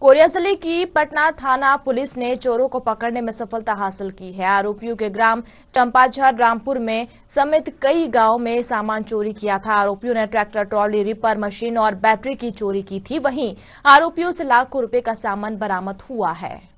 Korea जिले की पटना थाना पुलिस ने चोरों को पकड़ने में सफलता हासिल की है आरोपियों के ग्राम चंपाझर रामपुर में समेत कई गांव में सामान चोरी किया था आरोपियों ने ट्रैक्टर ट्रॉली रिपर मशीन और बैटरी की चोरी की थी वहीं आरोपियों से लाखों रुपए का सामान बरामद हुआ है